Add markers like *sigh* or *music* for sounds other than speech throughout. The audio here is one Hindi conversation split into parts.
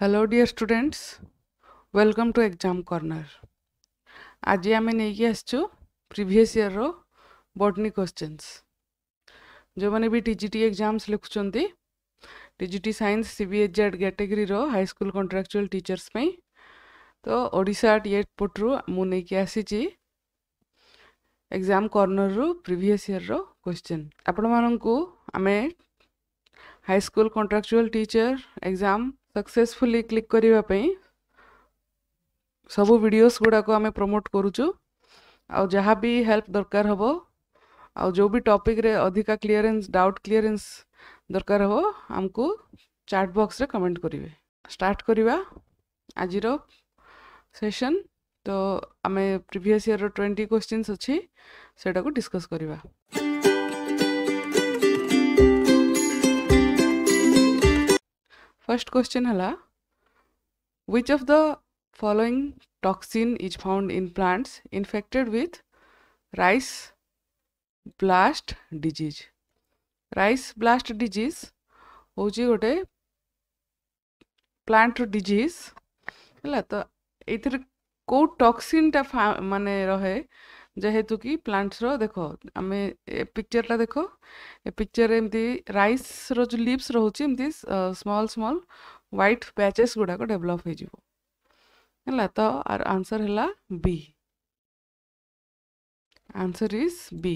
Hello dear students welcome to exam corner आज आम नहींकु प्रिभस इयर रो बटनी क्वेश्चंस जो मैंने भी टीजीटी एग्जाम्स लिखुं टीजीटी साइंस सीबीएचजे कैटेगरी रो हाई स्कूल कंट्राक्चुअल टीचर्स में तो ओडा एट पट रु मुक आसी एग्जाम कर्नर रु प्रिभस इयर रो क्वेश्चन आपण मानक आम high school contractual teacher exam successfully click करने सब भिडियोस गुड़ाक आम प्रमोट करुचु आउ भी हेल्प दरकार हम आउ जो भी टॉपिक रे अधिका क्लीयरेन्स डाउट क्लीयरेन्स दरकार हम आमको चार्ट बॉक्स रे कमेंट करेंगे स्टार्ट करवा आज सेशन तो आम प्रिभस इयर ट्वेंटी क्वेश्चन अच्छी से डिस्कस करवा First question hala, which of the following toxin is found in plants infected with rice blast disease? Rice blast disease ହଉଛି ଗୋଟେ ପ୍ଲାଣ୍ଟର ଡିଜିଜ୍ ହେଲା ତ ଏଥିରେ କେଉଁ ଟକ୍ସିନ୍ଟା ମାନେ ରହେ ଯେହେତୁ କି ପ୍ଲାଣ୍ଟସର ଦେଖ ଆମେ ପିକ୍ଚରଟା ଦେଖ ଏ ପିକ୍ଚରରେ ଏମିତି ରାଇସ୍ର ଯେଉଁ ଲିପ୍ସ ରହୁଛି ଏମିତି ସ୍ମଲ୍ ସ୍ମଲ୍ ହ୍ୱାଇଟ୍ ପ୍ୟାଚେସ୍ ଗୁଡ଼ାକ ଡେଭଲପ୍ ହେଇଯିବ ହେଲା ତ ଆର ଆନ୍ସର ହେଲା B answer is B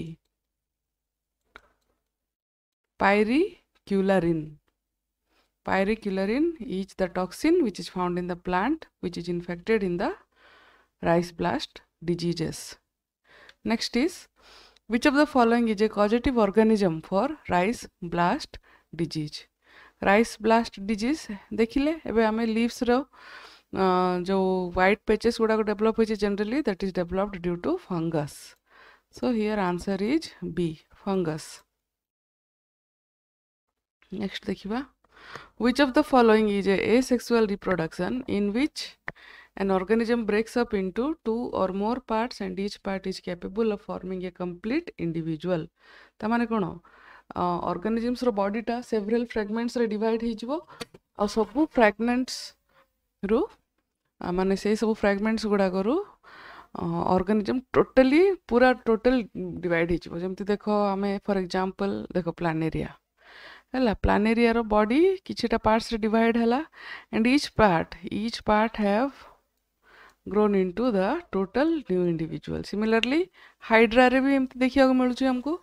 pyricularine pyricularine is the toxin which is found in the plant which is infected in the rice blast diseases Next is which of the following is a causative organism for rice blast disease? Rice blast disease देखिले एबे हमें leaves रो जो white patches गुड़ा को develop हुई generally that is developed due to fungus. So here answer is B fungus. Next देखिबा which of the following is a asexual reproduction in which An organism breaks up into two or more parts and each part is capable of forming a complete individual. ତାମାନେ କ'ଣ ଅର୍ଗାନିଜିମ୍ସର ବଡ଼ିଟା ସେଭରାଲ୍ ଫ୍ରାଗମେଣ୍ଟସରେ ଡିଭାଇଡ଼ ହେଇଯିବ ଆଉ ସବୁ ଫ୍ରାଗମେଣ୍ଟସରୁ ମାନେ ସେଇ ସବୁ ଫ୍ରାଗମେଣ୍ଟସ ଗୁଡ଼ାକରୁ ଅର୍ଗାନିଜମ୍ ଟୋଟାଲି ପୁରା ଟୋଟାଲ ଡିଭାଇଡ଼ ହେଇଯିବ ଯେମିତି ଦେଖ ଆମେ ଫର୍ ଏକ୍ଜାମ୍ପଲ୍ ଦେଖ ପ୍ଲାନେରିଆ ହେଲା ପ୍ଲାନେରିଆର ବଡ଼ି କିଛିଟା ପାର୍ଟସରେ ଡିଭାଇଡ଼ ହେଲା and each part each part have grown into the total new individual similarly hydra रे भी एम देखा मिलूँ आमको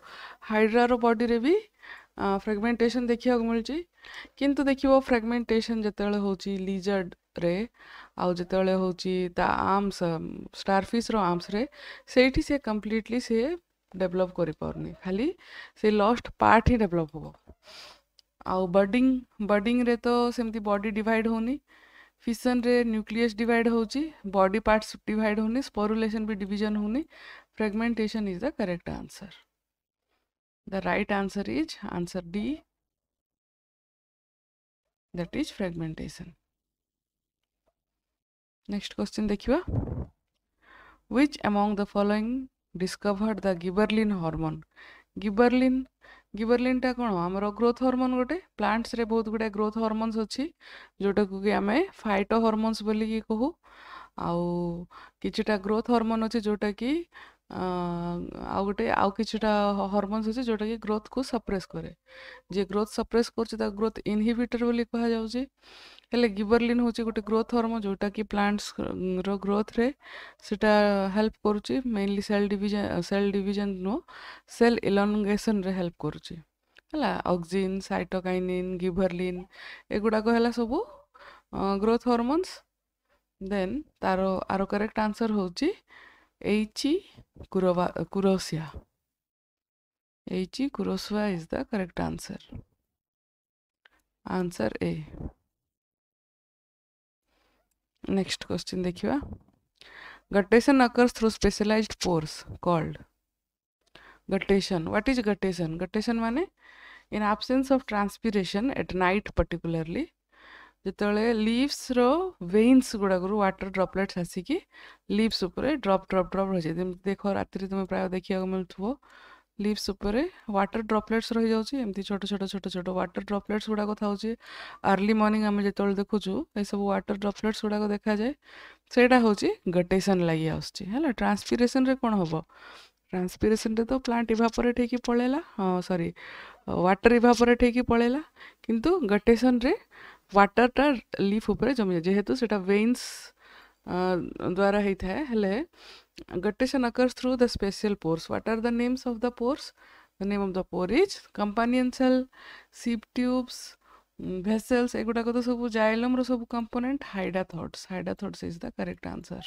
हाइड्रा रो बॉडी रे भी फ्रेगमेंटेसन देखा मिलूँ कितु देख फ्रेगमेंटेसन जिते हूँ लिजर्ड रे आते हूँ आर्मस स्टारफिश रर्मस से कम्प्लीटली सी डेभलप कर पारे खाली से लस्ट पार्ट ही डेभलप हो आउ बर्डिंग बडिंग रे तो सेमती बॉडी डिवाइड होनी फिशन रे nucleus divide body parts divide होनी स्पोरुलेशन भी डिवीजन होनी fragmentation is the correct answer the right answer is answer D that is fragmentation next question देखिए which among the following discovered the gibberellin hormone gibberellin গিবরলিনটা କ'ଣ ଆମର ଗ୍ରୋଥ୍ ହର୍ମୋନ୍ ଗୋଟେ ପ୍ଲାଣ୍ଟସରେ ବହୁତ ଗୁଡ଼ାଏ ଗ୍ରୋଥ୍ ହର୍ମୋନ୍ସ ଅଛି ଯେଉଁଟାକୁ କି ଆମେ ଫାଇଟୋ ହର୍ମୋନ୍ସ ବୋଲିକି କହୁ ଆଉ କିଛିଟା ଗ୍ରୋଥ୍ ହର୍ମୋନ୍ ଅଛି ଯେଉଁଟାକି ଆଉ ଗୋଟେ ଆଉ କିଛିଟା ହର୍ମୋନ୍ସ ଅଛି ଯେଉଁଟାକି ଗ୍ରୋଥ୍କୁ ସପ୍ରେସ୍ କରେ ଯିଏ ଗ୍ରୋଥ୍ ସପ୍ରେସ୍ କରୁଛି ତାକୁ ଗ୍ରୋଥ୍ ଇନହିବିଟର୍ ବୋଲି କୁହାଯାଉଛି ହେଲେ ଗିବରଲିନ୍ ହେଉଛି ଗୋଟେ ଗ୍ରୋଥ୍ ହର୍ମୋନ୍ ଯେଉଁଟାକି ପ୍ଲାଣ୍ଟସ୍ର ଗ୍ରୋଥ୍ରେ ସେଇଟା ହେଲ୍ପ କରୁଛି mainly cell division cell division ନୁହଁ ସେଲ୍ ଇଲନଗେସନ୍ରେ ହେଲ୍ପ କରୁଛି ହେଲା ଅକ୍ସିନ୍ ସାଇଟୋକାଇନିନ୍ ଗିଭରଲିନ୍ ଏଗୁଡ଼ାକ ହେଲା ସବୁ ଗ୍ରୋଥ୍ ହର୍ମୋନ୍ସ ଦେନ୍ ତାର ଆର କରେକ୍ଟ ଆନ୍ସର୍ ହେଉଛି ଏଇଚି କୁରବା Kurosawa Eiichi Kurosawa is the correct answer answer A next question देखा guttation occurs through specialised pores called guttation what is guttation guttation माने in absence of transpiration at night particularly ଯେତେବେଳେ लिवस रेन्स गुड़ाक व्टर ड्रपलेट्स आसिकी लिवस ड्रप ड्रप ड्रप रही है ଯେମିତି ଦେଖ ରାତିରେ ତୁମେ ପ୍ରାୟ लिप्स व्टर ड्रपलेट्स रही जामी छोट छोट छोट छोट व्टर ड्रपलेट्स गुड़ाक था अर्ली मर्णिंग आम जो देखु ये सब व्टर ड्रपलेट्स गुड़ाक देखा जाए सेटा गटेसन लगे आसा ट्रांसपिरेसन कौन हम ट्रांसपिरेसन तो प्लांट इभापोरेट हो पलैला हाँ सरी व्टर इभापोरेट हो पलैला कितु गटेसन व्टरटा लिफ्रे जमी जाए जेहेतु से वेन्स द्वारा होता है guttation occurs through the special pores what are the names of the pores the name of the pore is companion cell sieve tubes vessels এগুড়াক তো সব জাইলম র সব component hydathodes hydathodes is the correct answer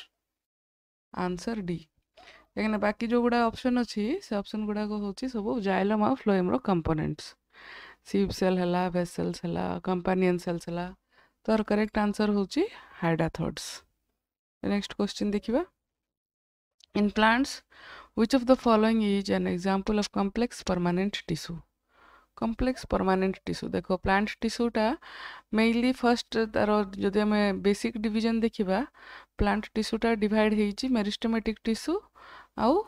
answer D କାହିଁକିନା ବାକି ଯେଉଁ ଗୁଡ଼ା ଅପସନ୍ ଅଛି ସେ ଅପସନ୍ ଗୁଡ଼ାକ ହେଉଛି ସବୁ ଜାଇଲମ୍ ଆଉ ଫ୍ଲୋଏମ୍ର କମ୍ପୋନେଣ୍ଟସ୍ ସିପ୍ ସେଲ୍ ହେଲା ଭେସେଲ୍ସ ହେଲା କମ୍ପାନିୟନ୍ ସେଲ୍ସ ହେଲା ତାର କରେକ୍ଟ ଆନ୍ସର୍ ହେଉଛି ହାଇଡାଥଡ୍ସ ନେକ୍ସଟ କ୍ୱେଶ୍ଚିନ୍ ଦେଖିବା इन प्लांट्स which of द following is an example of complex permanent tissue? Complex permanent tissue देखो प्लांट टिश्यूटा मेनली फर्स्ट तार जो बेसिक डिविजन देखा प्लांट टिश्यूटा डिवाइड हो मेरीस्टोमेटिक टिश्यू आउ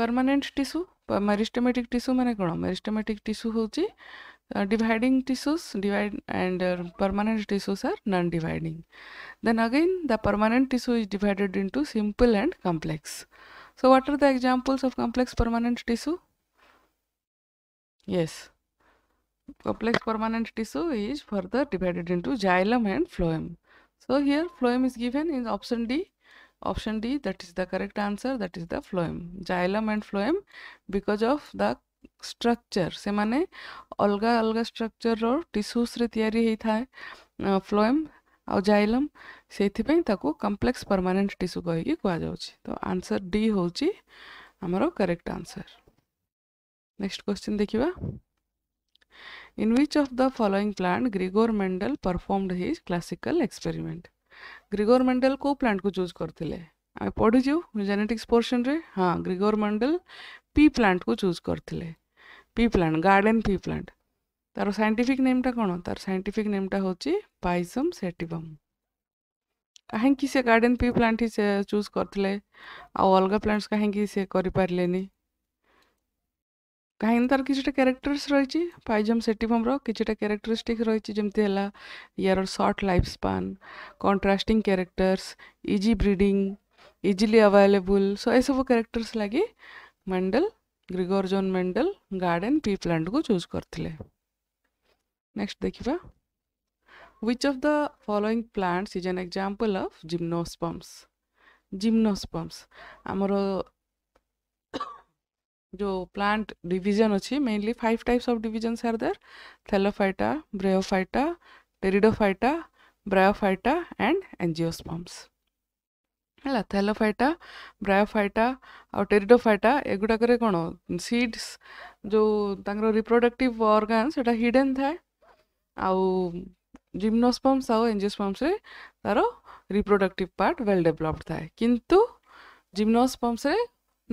परमानेंट टिश्यू मेरीस्टोमेटिक टिश्यू मैंने कौन मेरीस्टोमेटिक टिश्यू हूँ Uh, dividing tissues divide and uh, permanent tissues are non-dividing then again the permanent tissue is divided into simple and complex so what are the examples of complex permanent tissue yes complex permanent tissue is further divided into xylem and phloem so here phloem is given in option d option d that is the correct answer that is the phloem xylem and phloem because of the structure से माने अलग अलग स्ट्रक्चर रो टिश्यूस रे तैयारी होई थाए फ्लोएम आ जाइलम से पे ताको कॉम्प्लेक्स परमानेंट टिश्यू कहि के कोआ जाउ तो आंसर डी होउची हमरो करेक्ट आंसर नेक्स्ट क्वेश्चन देखिबा in which of the following plant Gregor Mendel performed his classical experiment Gregor Mendel को प्लांट को चूज करथिले आ पढु जो जेनेटिक्स पोर्शन रे हाँ ग्रिगोर मेंडल पी प्लांट को चूज करते pea plant garden pea plant तार सैंटीफिक नेमटा कौन तार सैंटीफिक नेमटा हूँ पाइसम सेटिवम कहीं से गार्डेन पी प्लांट ही चूज करते आलग प्लांट्स कहीं से करपारे कहीं तार किसी क्यारेक्टरस रही पाइजम सेटिवम रिचीटा क्यारेक्टरीस्टिक्स रही जमी है यार short life span contrasting characters easy breeding easily available so यह सब क्यारेक्टर्स लगी Mendel Gregor Johann Mendel garden pea ପ୍ଲାଣ୍ଟକୁ ଚୁଜ୍ କରିଥିଲେ ନେକ୍ସଟ ଦେଖିବା which of the following plants is an example of gymnosperms gymnosperms ଆମର जो plant division अछि mainly five types of divisions are there thallophyta bryophyta pteridophyta bryophyta and angiosperms है थेलोफाइटा फाइटा ब्रायोफाइटा आउ टेरिडोफाइटा एगुड़ाक कौन सीड्स जो रिप्रोडक्टिव अर्गान से हिडेन थाए आिमनोस्पम्स आंजिओस्पम्स तार रिप्रोडक्टिव पार्ट वेल डेवलप्ड थाए कि gymnosperms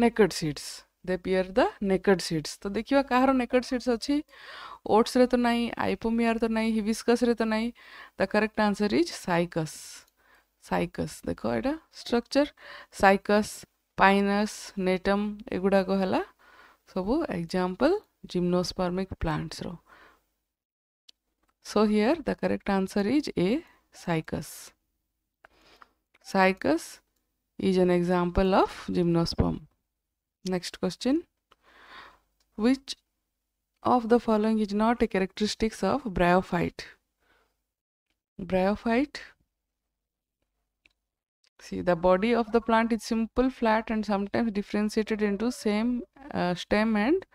naked seeds they bear the naked seeds तो देखिए कहार नेकड सीड्स अच्छी ओट्स तो नहीं आईपोमि तो नहीं हिबिस्कस तो नहीं the correct answer is cycas cycas देख एटा स्ट्रक्चर साइकस पाइनस नेटम एगुड़ाक है सब एग्जांपल जिम्नोस्पर्मिक प्लांट्स रो so here the correct answer is A cycas cycas is an example of gymnosperm next question which of the following is not a characteristics of bryophyte bryophyte See the body of the plant is simple, flat and sometimes differentiated into same uh, stem and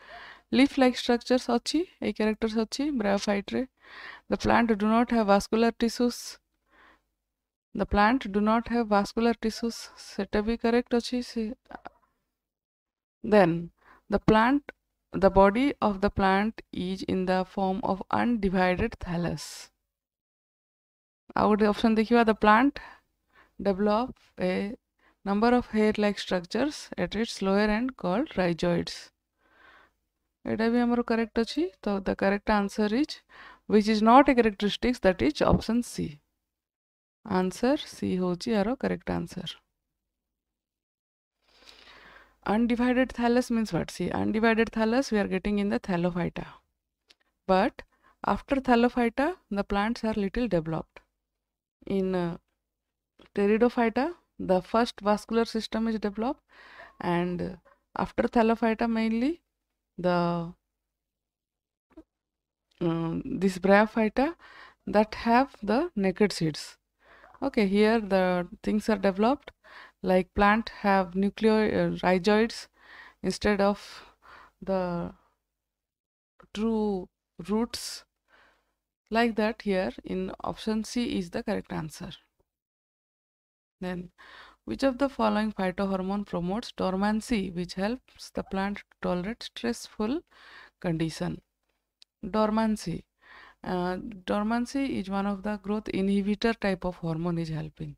leaf-like structures अच्छी a characters अच्छी bryophyte the plant do not have vascular tissues the plant do not have vascular tissues सेटा be correct See then the plant the body of the plant is in the form of undivided thallus आउ गोटे ऑप्शन देखिवा the plant develop a number of hair-like structures at its lower end called rhizoids. এটা বি আমার correct অছি তো the correct answer is which is not a characteristics that is option C. Answer C C হচ্ছে আর correct answer. undivided thallus means what see undivided thallus we are getting in the thallophyta but after thallophyta the plants are little developed in uh, pteridophyta the first vascular system is developed and after Thallophyta mainly the um, this bryophyta that have the naked seeds okay here the things are developed like plant have nucleoid uh, rhizoids instead of the true roots like that here in option c is the correct answer then, which of the following phytohormone promotes dormancy, which helps the plant tolerate stressful condition? Dormancy. Uh, dormancy is one of the growth inhibitor type of hormone is helping.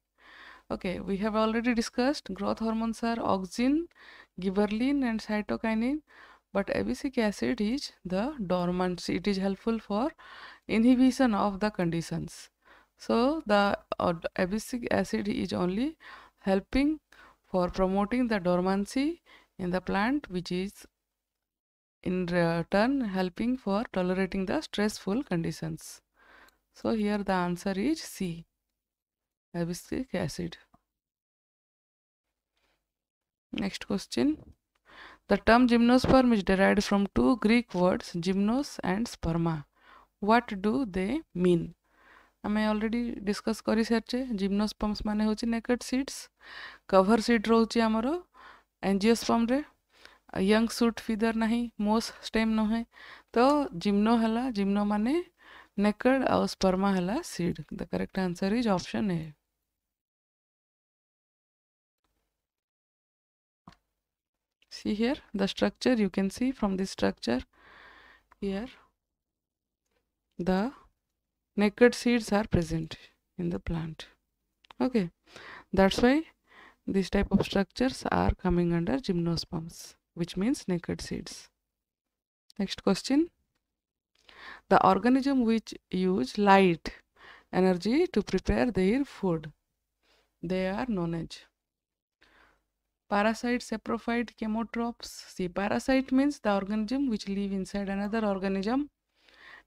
Okay, we have already discussed growth hormones are auxin, gibberellin and cytokinin but abscisic acid is the dormancy. It is helpful for inhibition of the conditions so the abscisic acid is only helping for promoting the dormancy in the plant which is in turn helping for tolerating the stressful conditions so here the answer is c abscisic acid next question the term gymnosperm is derived from two greek words gymnos and sperma what do they mean आम अलरेडी डिस्कस कर सारी जिम्नोस्पम्स मान हूँ नेकेड सीड्स कभर सीड रोच आमर एंजिओस्पम्रे यंग सुट फिदर ना मोस स्टेम नुहे तो जिम्नो है जिम्नो मान नेकेड आउ स्पर्मा है seed the correct answer is option A C here the structure you can see from this structure here the naked seeds are present in the plant okay that's why these type of structures are coming under gymnosperms which means naked seeds next question the organism which use light energy to prepare their food they are known as parasite saprophyte chemotropes see parasite means the organism which live inside another organism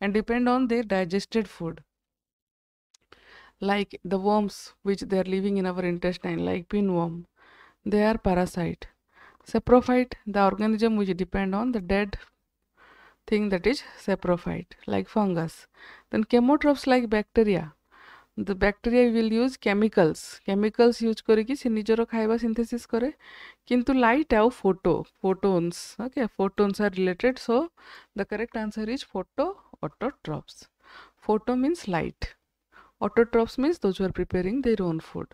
and depend on their digested food like the worms which they are living in our intestine like pinworm they are parasite saprophyte the organism which depend on the dead thing that is saprophyte like fungus then chemotrophs like bacteria the bacteria will use chemicals chemicals use କରିକି ସେ ନିଜର ଖାଇବା synthesis kore. Kintu light ଆଉ photo photons okay photons are related so the correct answer is photo autotrophs. Photo means light. Autotrophs means those who are preparing their own food.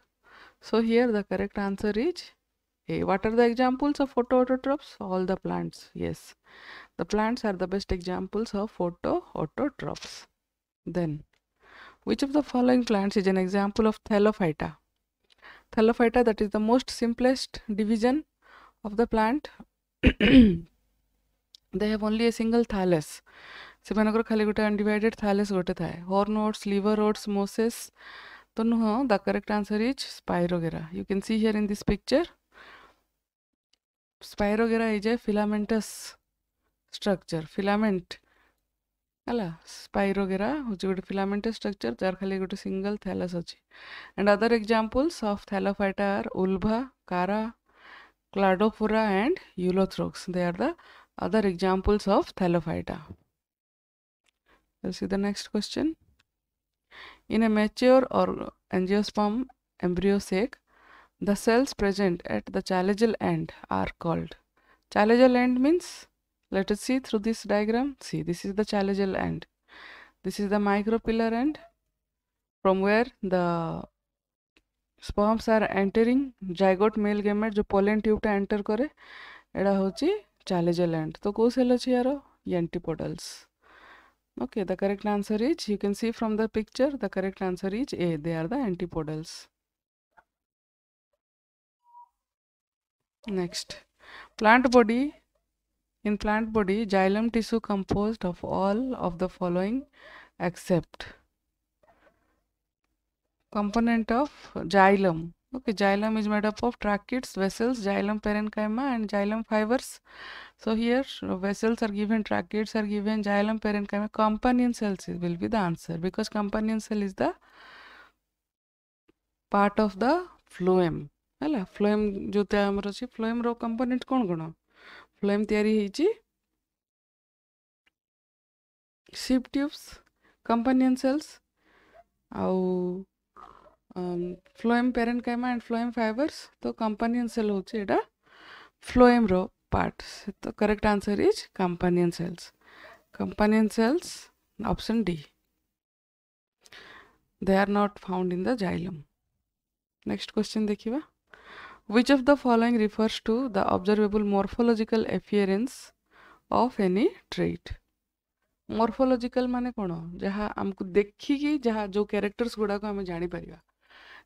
So here the correct answer is A. What are the examples of photoautotrophs? All the plants. Yes. The plants are the best examples of photoautotrophs. Then, which of the following plants is an example of thalophyta? Thalophyta that is the most simplest division of the plant. *coughs* they have only a single thallus से मानकर खाली गोटे अनडिडेड थायलस गोटे थाए हर्न ओट्स लिवर ओट्स मोसेस तो नुह the correct answer is spirogyra you can see here in this picture spirogyra is a filamentous structure filament है स्पाइरोगेरा हूँ गोटे फिलामेंट स्ट्रक्चर जार खाली गोटे सिंगल थैलस अच्छे and other examples of thallophyte are ulva chara cladophora and ulothrix they are the other examples of thallophyta Let's see the next question. In a mature or angiosperm embryo sac, the cells present at the chalagal end are called. Chalagal end means, let us see through this diagram. See, this is the chalagal end. This is the micropillar end from where the sperms are entering zygote male gamete যে পোলেন টিউবটা এন্টার করে এটা হচ্ছে চালেজেল এন্ড তো কেউ সেল অছি আর antipodals Okay, the correct answer is, you can see from the picture, the correct answer is A. They are the antipodals. Next, plant body. In plant body, xylem tissue composed of all of the following except component of xylem Okay, xylem is made up of tracheids, vessels, xylem parenchyma and xylem fibers. So here vessels are given, tracheids are given, xylem parenchyma, companion cells will be the answer because companion cell is the part of the phloem. ହେଲା ଫ୍ଲୋଏମ୍ ଯେଉଁଟା ଆମର ଅଛି ଫ୍ଲୋଏମ୍ର କମ୍ପୋନେଣ୍ଟ କ'ଣ କ'ଣ ଫ୍ଲୋଏମ୍ ତିଆରି ହେଇଛି ସିପ୍ ଟ୍ୟୁବ୍ସ କମ୍ପାନିୟନ୍ ସେଲ୍ସ ଆଉ phloem parenchyma and phloem fibres তো কম্পানিয়ন সেল হচ্ছে এটা ফ্লোয়েমর পার্ট তো correct answer is companion cells companion cells option D they are not found in the xylem next question দেখিবা which of the following refers to the observable morphological appearance of any trait morphological माने कौन जहाँ आमको देखिकी जहाँ जो characters गुड़ाक आम जापर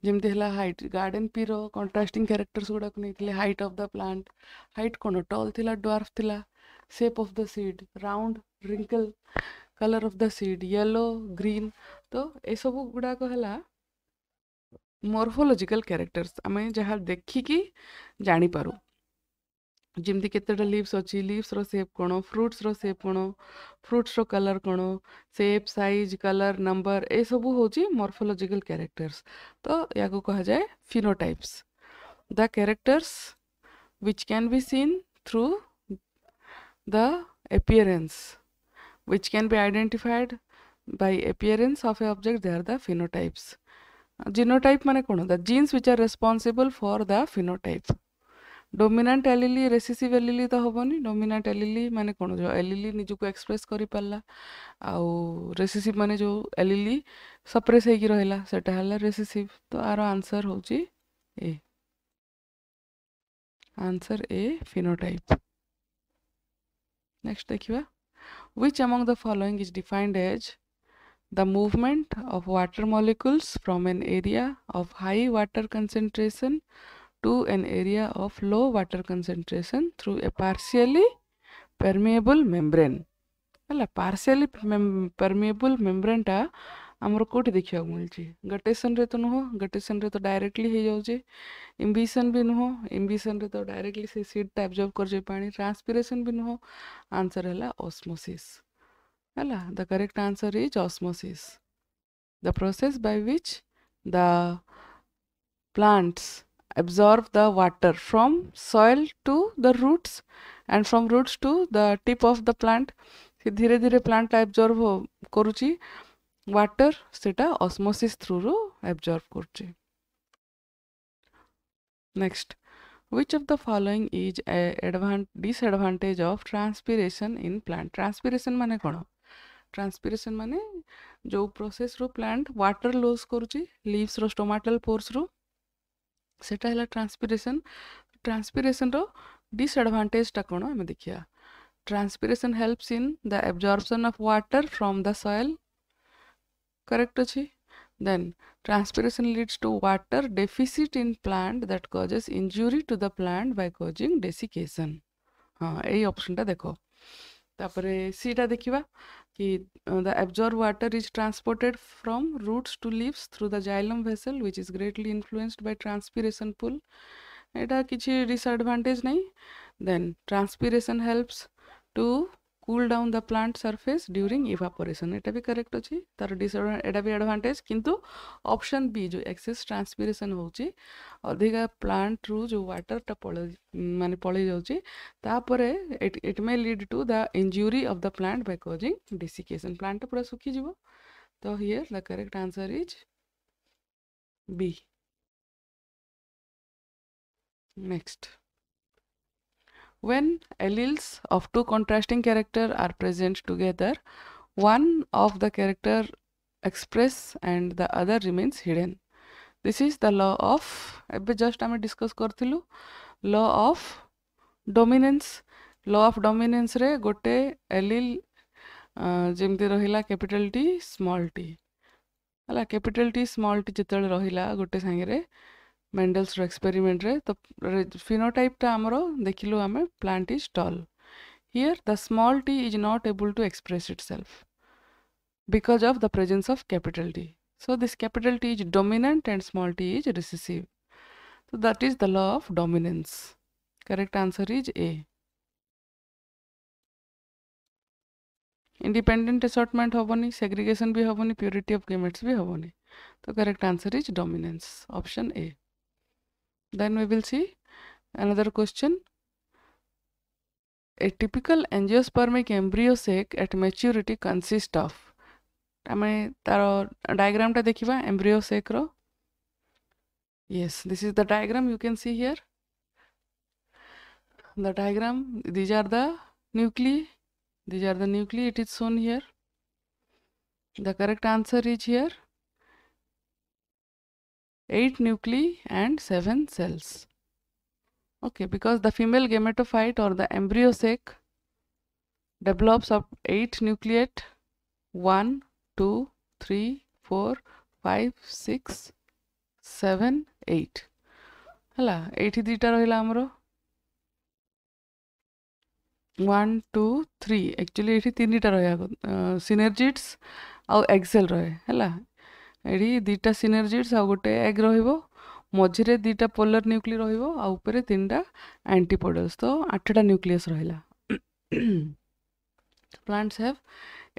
जमी हाइट गार्डेन पीर कंट्रास्टिंग क्यारेक्टर्स गुड़ाक नहीं height of the plant height कौन टल था डॉर्फ थी shape of the seed round wrinkled colour of the seed yellow green तो ये सब गुड़ाक मोरफोलोजिकल क्यारेक्टर्स आम जहाँ देखिकी जापरू ଯେମିତି କେତେଟା ଲିଭ୍ସ ଅଛି ଲିଭ୍ସର ସେପ୍ କ'ଣ ଫ୍ରୁଟ୍ସର ସେପ୍ କ'ଣ ଫ୍ରୁଟ୍ସର କଲର୍ କ'ଣ ସେପ୍ ସାଇଜ୍ କଲର୍ ନମ୍ବର ଏସବୁ ହେଉଛି ମର୍ଫୋଲୋଜିକାଲ କ୍ୟାରେକ୍ଟର୍ସ ତ ଏହାକୁ କୁହାଯାଏ phenotypes the characters which can be seen through the appearance which can be identified by appearance of a object they are the phenotypes genotype mane kono the genes which are responsible for the phenotype dominant allele recessive allele तो हेनी डोमिनाट एलिली मैंने कौन जो एलिली निजुक एक्सप्रेस कर पार्ला आसीसीव मैंने जो एलिली सप्रेस होटा है रेसीसीव तो आरो आंसर हूँ A answer A phenotype next देखा which among the following is defined as the movement of water molecules from an area of high water concentration to an area of low water concentration through a partially permeable membrane ହେଲା ପାର୍ସିଆଲି ପରମିଏବୁଲ୍ ମେମ୍ବ୍ରେନ୍ଟା ଆମର କେଉଁଠି ଦେଖିବାକୁ ମିଳୁଛି ଗଟେସନ୍ରେ ତ ନୁହଁ ଗଟେସନ୍ରେ ତ ଡାଇରେକ୍ଟଲି ହେଇଯାଉଛି ଇମ୍ବିସନ୍ ବି ନୁହଁ ଇମ୍ବିସନ୍ରେ ତ ଡାଇରେକ୍ଟଲି ସେ ସିଡ଼୍ଟା ଆବଜର୍ଭ କରିଯାଏ ପାଣି ଟ୍ରାନ୍ସପିରେସନ୍ ବି ନୁହଁ ଆନ୍ସର୍ ହେଲା ଅସ୍ମୋସିସ୍ ହେଲା the correct answer is osmosis the process by which the plants absorb the water from soil to the roots and from roots to the tip of the plant ସେ ଧୀରେ ଧୀରେ ପ୍ଲାଣ୍ଟଟା ଆବଜର୍ଭ କରୁଛି ୱାଟର ସେଟା ଅସ୍ମୋସିସ୍ ଥ୍ରୁରୁ ଆବଜର୍ଭ କରୁଛି next which of the following is a disadvantage of transpiration in plant transpiration ମାନେ କ'ଣ transpiration ମାନେ ଯେଉଁ ପ୍ରୋସେସରୁ ପ୍ଲାଣ୍ଟ ୱାଟର ଲୁଜ୍ କରୁଛି ଲିଭ୍ସର ଷ୍ଟୋମାଟାଲ ପୋର୍ସରୁ সেটা ହେଲା ଟ୍ରାନ୍ସପିରେସନ୍ ଟ୍ରାନ୍ସପିରେସନ୍ର ଡିସ୍ଆଡ଼ଭାଣ୍ଟେଜ୍ଟା କ'ଣ ଆମେ ଦେଖିବା transpiration helps in the absorption of water from the soil correct ଅଛି then transpiration leads to water deficit in plant that causes injury to the plant by causing desiccation ହଁ ଏଇ ଅପସନ୍ଟା ଦେଖ तापर सीटा देखा कि the absorbed water is transported from roots to leaves through the xylem vessel which is greatly influenced by transpiration pull एटा किसी डिसएडवांटेज नहीं then transpiration helps to cool down the plant surface during evaporation यहाँ भी करेक्ट अच्छे तार डिस एडभांटेज कितु अपसन बी जो एक्सेस ट्रांसपिरेसन हो प्लांट रू जो व्टर टा पल मान पलि जापर it may lead to the injury of the plant by causing desiccation plant पूरा सुखीज तो here the correct answer is B next When alleles of two contrasting character are present together, one of the character express and the other remains hidden. This is the law of ଏବେ just ଆମେ discuss korthilu law of dominance law of dominance re gote allele jemti ରହିଲା capital t small t ହେଲା capital t small t jetal ରହିଲା gote sangre मेंडल्स रो एक्सपेरिमेंट रे तो फिनोटाइप टा हमरो देखिलु हमें plant is tall here the small T is not able to express itself because of the presence of capital T so this capital T is dominant and small T is recessive so that is the law of dominance correct answer is A independent assortment हेनी सेग्रिगेशन भी हेनी प्यूरीटी ऑफ गेमेट्स भी हेनी तो correct answer is dominance option A then we will see another question a typical angiospermic embryo sac at maturity consists of diagram. Ta ଡାଇଗ୍ରାମଟା embryo sac ro. yes this is the diagram you can see here the diagram these are the nuclei these are the nuclei it is shown here the correct answer is here 8 nuclei and 7 cells. Okay, because the female gametophyte or the embryo sac develops up 8 nucleate 1, 2, 3, 4, 5, 6, 7, 8. Hala, 80 ଦୁଇଟା ରହିଲା ଆମର ୱାନ୍ ଟୁ ଥ୍ରୀ ଆକ୍ଚୁଆଲି ଏଇଠି ତିନିଟା ରହିବା ସିନେର୍ଜିଟ୍ସ दीटा सिनर्जिट्स आ गोटे एग र मझे दीटा पोलर न्यूक्लि रोपर तीन टा एंटीपोडल्स तो आठटा न्यूक्लियस रहा plants have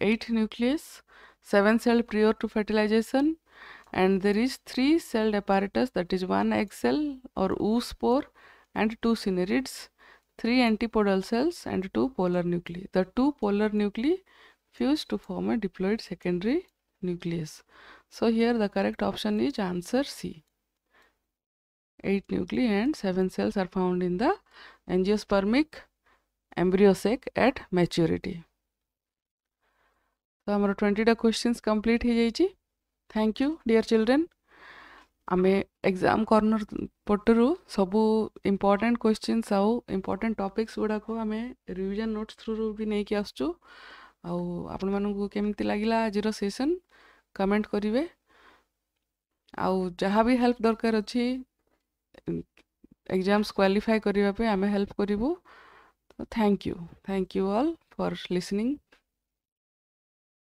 eight nucleus seven cell prior to fertilisation and there is three celled apparatus that is one egg cell or oospore and two synergids three antipodal cells and two polar nuclei the two polar nuclei fuse to form a diploid secondary nucleus So here the correct option is answer C. 8 nuclei and 7 cells are found in the angiospermic embryo sac at maturity. ତ ଆମର ଟ୍ୱେଣ୍ଟିଟା କ୍ୱେଶ୍ଚିନ୍ସ କମ୍ପ୍ଲିଟ୍ ହେଇଯାଇଛି ଥ୍ୟାଙ୍କ ୟୁ ଡିଅର୍ ଚିଲଡ୍ରେନ୍ ଆମେ ଏକ୍ଜାମ୍ କର୍ଣ୍ଣର ପଟରୁ ସବୁ ଇମ୍ପୋର୍ଟାଣ୍ଟ କ୍ୱେଶ୍ଚିନ୍ସ ଆଉ ଇମ୍ପୋର୍ଟାଣ୍ଟ ଟପିକ୍ସ ଗୁଡ଼ାକୁ ଆମେ ରିଭିଜନ୍ ନୋଟ୍ସ ଥ୍ରୁରୁ ବି ନେଇକି ଆସୁଛୁ ଆଉ ଆପଣମାନଙ୍କୁ କେମିତି ଲାଗିଲା ଆଜିର ସେସନ୍ କମେଣ୍ଟ କରିବେ ଆଉ ଯାହା ବି ହେଲ୍ପ ଦରକାର ଅଛି ଏକ୍ଜାମ୍ସ କ୍ୱାଲିଫାଏ କରିବା ପାଇଁ ଆମେ ହେଲ୍ପ କରିବୁ ତ thank you thank you all for listening